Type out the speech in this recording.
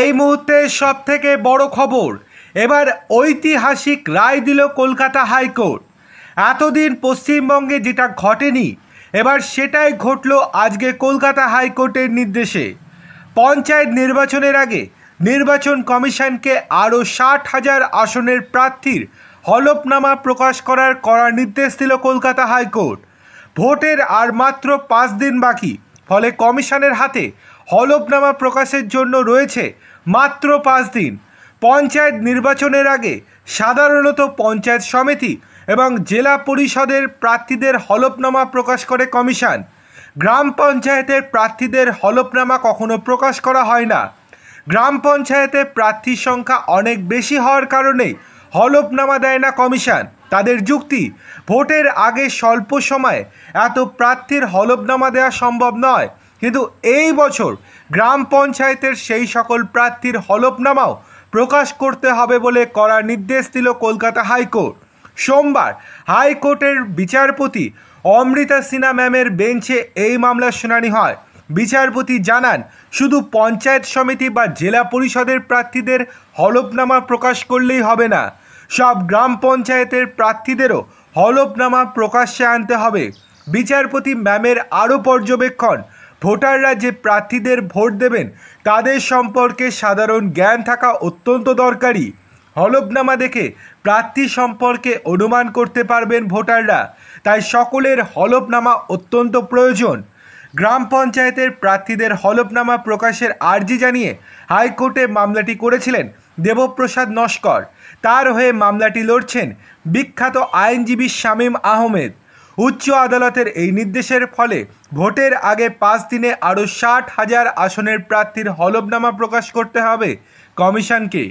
এই মুহূর্তে সব থেকে বড় খবর এবার ঐতিহাসিক রায় দিল কলকাতা হাইকোর্ট এতদিন পশ্চিমবঙ্গে যেটা ঘটেনি এবার সেটাই ঘটল আজকে কলকাতা হাইকোর্টের নির্দেশে পঞ্চায়েত নির্বাচনের আগে নির্বাচন কমিশনকে আরও ষাট হাজার আসনের প্রার্থীর হলফনামা প্রকাশ করার করা নির্দেশ দিল কলকাতা হাইকোর্ট ভোটের আর মাত্র পাঁচ দিন বাকি ফলে কমিশনের হাতে হলফনামা প্রকাশের জন্য রয়েছে মাত্র পাঁচ দিন পঞ্চায়েত নির্বাচনের আগে সাধারণত পঞ্চায়েত সমিতি এবং জেলা পরিষদের প্রার্থীদের হলফনামা প্রকাশ করে কমিশন গ্রাম পঞ্চায়েতের প্রার্থীদের হলফনামা কখনো প্রকাশ করা হয় না গ্রাম পঞ্চায়েতে প্রার্থীর সংখ্যা অনেক বেশি হওয়ার কারণে হলফনামা দেয় না কমিশন তাদের যুক্তি ভোটের আগে স্বল্প সময়ে এত প্রার্থীর হলফনামা দেওয়া সম্ভব নয় কিন্তু এই বছর গ্রাম পঞ্চায়েতের সেই সকল প্রার্থীর হলফনামাও প্রকাশ করতে হবে বলে করার নির্দেশ দিল কলকাতা হাইকোর্ট সোমবার হাইকোর্টের বিচারপতি অমৃতা সিনহা ম্যামের বেঞ্চে এই মামলার শুনানি হয় বিচারপতি জানান শুধু পঞ্চায়েত সমিতি বা জেলা পরিষদের প্রার্থীদের হলফনামা প্রকাশ করলেই হবে না সব গ্রাম পঞ্চায়েতের প্রার্থীদেরও হলফনামা প্রকাশ্যে আনতে হবে বিচারপতি ম্যামের আরও পর্যবেক্ষণ ভোটাররা যে প্রার্থীদের ভোট দেবেন তাদের সম্পর্কে সাধারণ জ্ঞান থাকা অত্যন্ত দরকারি হলফনামা দেখে প্রার্থী সম্পর্কে অনুমান করতে পারবেন ভোটাররা তাই সকলের হলফনামা অত্যন্ত প্রয়োজন গ্রাম পঞ্চায়েতের প্রার্থীদের হলফনামা প্রকাশের আর্জি জানিয়ে হাইকোর্টে মামলাটি করেছিলেন দেবপ্রসাদ নস্কর তার হয়ে মামলাটি লড়ছেন বিখ্যাত আইনজীবী শামীম আহমেদ উচ্চ আদালতের এই নির্দেশের ফলে ভোটের আগে পাঁচ দিনে আরও ষাট হাজার আসনের প্রার্থীর হলফনামা প্রকাশ করতে হবে কমিশনকে